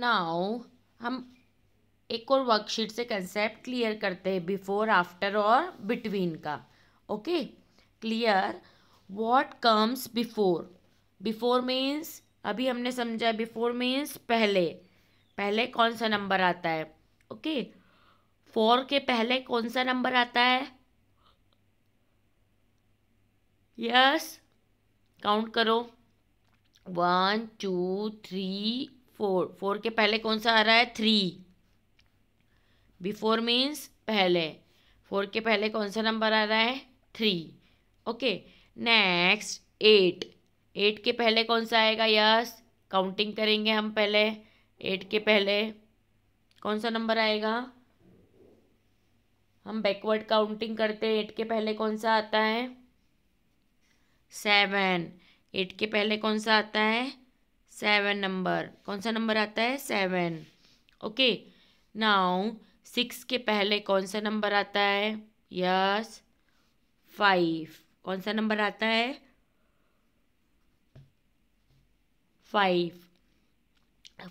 Now हम एक और वर्कशीट से कंसेप्ट क्लियर करते हैं बिफोर आफ्टर और बिटवीन का okay clear what comes before before means अभी हमने समझा बिफोर मीन्स पहले पहले कौन सा नंबर आता है ओके फोर के पहले कौन सा नंबर आता है यस yes. काउंट करो one two three four four के पहले कौन सा आ रहा है थ्री बिफोर मीन्स पहले फोर के पहले कौन सा नंबर आ रहा है three okay next eight eight के पहले कौन सा आएगा यस काउंटिंग करेंगे हम पहले एट के पहले कौन सा नंबर आएगा हम बैकवर्ड काउंटिंग करते हैं एट के पहले कौन सा आता है सेवन एट के पहले कौन सा आता है सेवन नंबर कौन सा नंबर आता है सेवन ओके नाउ सिक्स के पहले कौन सा नंबर आता है यस फाइव कौन सा नंबर आता है फाइव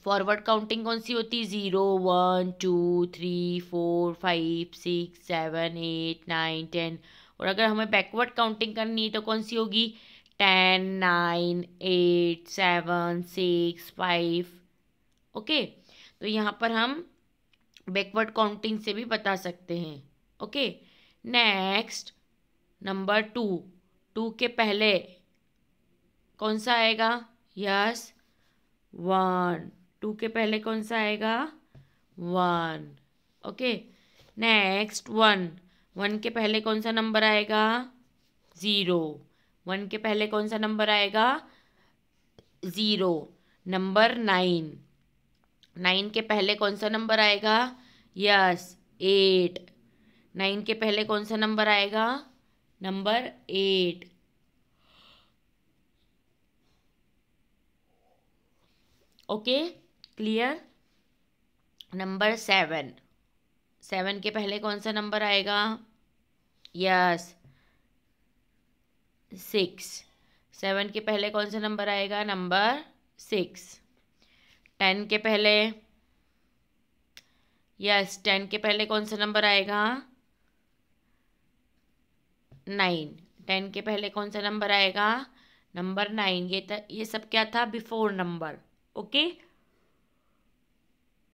फॉरवर्ड काउंटिंग कौन सी होती है zero one two three four five six seven eight nine ten और अगर हमें बैकवर्ड काउंटिंग करनी है तो कौन सी होगी ten nine eight seven six five okay तो यहाँ पर हम बैकवर्ड काउंटिंग से भी बता सकते हैं okay next number two two के पहले कौन सा आएगा यस वन टू के पहले कौन सा आएगा one okay next one one के पहले कौन सा नंबर आएगा ज़ीरो वन के पहले कौन सा नंबर आएगा ज़ीरो नंबर नाइन नाइन के पहले कौन सा नंबर आएगा यस एट नाइन के पहले कौन सा नंबर आएगा number eight okay clear number seven seven के पहले कौन सा नंबर आएगा यस सिक्स सेवन के पहले कौन सा नंबर आएगा नंबर सिक्स टेन के पहले यस टेन के पहले कौन सा नंबर आएगा नाइन टेन के पहले कौन सा नंबर आएगा नंबर नाइन ये ये सब क्या था बिफोर नंबर ओके okay?